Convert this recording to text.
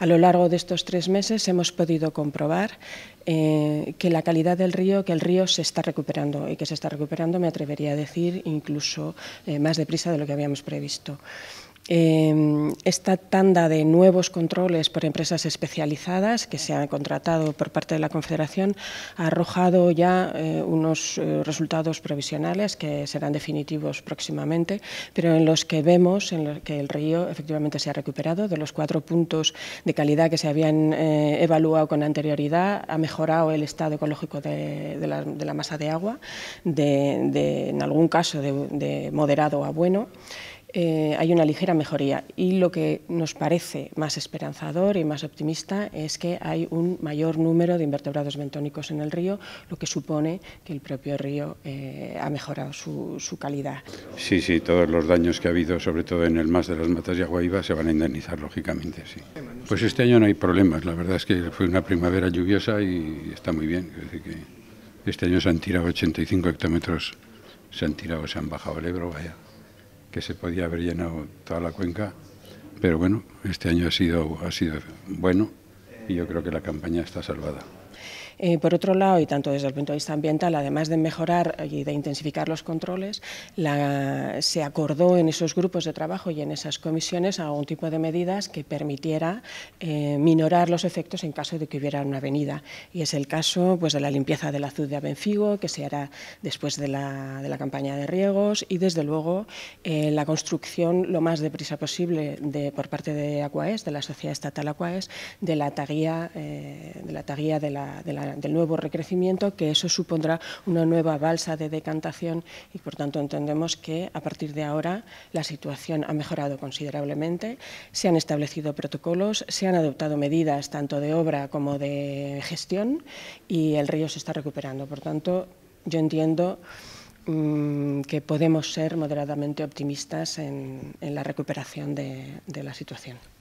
A lo largo de estos tres meses hemos podido comprobar eh, que la calidad del río, que el río se está recuperando y que se está recuperando, me atrevería a decir, incluso eh, más deprisa de lo que habíamos previsto. Em, esta tanda de nuevos controles por empresas especializadas que se han contratado por parte de la Confederación ha arrojado ya eh, unos eh, resultados provisionales que serán definitivos próximamente, pero en los que vemos en que el río efectivamente se ha recuperado. De los cuatro puntos de calidad que se habían eh, evaluado con anterioridad, ha mejorado el estado ecológico de, la, masa de agua, de, en algún caso de moderado a bueno. Eh, hay una ligera mejoría y lo que nos parece más esperanzador y más optimista es que hay un mayor número de invertebrados bentónicos en el río, lo que supone que el propio río eh, ha mejorado su, calidad. Sí, sí, todos los daños que ha habido, sobre todo en el más de las matas de Aguaiba, se van a indemnizar, lógicamente, sí. Pues este año no hay problemas, la verdad es que fue una primavera lluviosa y está muy bien. este año se han tirado 85 hectómetros, se han tirado, se han bajado el Ebro, vaya que se podía haber llenado toda la cuenca, pero bueno, este año ha sido, ha sido bueno y yo creo que la campaña está salvada. Eh, por otro lado, y tanto desde el punto de vista ambiental, además de mejorar y de intensificar los controles, la, se acordó en esos grupos de trabajo y en esas comisiones algún tipo de medidas que permitiera eh, minorar los efectos en caso de que hubiera una avenida. Y es el caso pues, de la limpieza del azul de Abenfigo, que se hará después de la, de la campaña de riegos, y desde luego eh, la construcción lo más deprisa posible de, por parte de Aquaes, de la Sociedad Estatal Aquaes, de la taguía, de, la, taguía de la del nuevo recrecimiento, que eso supondrá una nueva balsa de decantación y, por tanto, entendemos que a partir de ahora la situación ha mejorado considerablemente, se han establecido protocolos, se han adoptado medidas tanto de obra como de gestión y el río se está recuperando. Por tanto, yo entiendo mm, que podemos ser moderadamente optimistas en, la recuperación de la situación.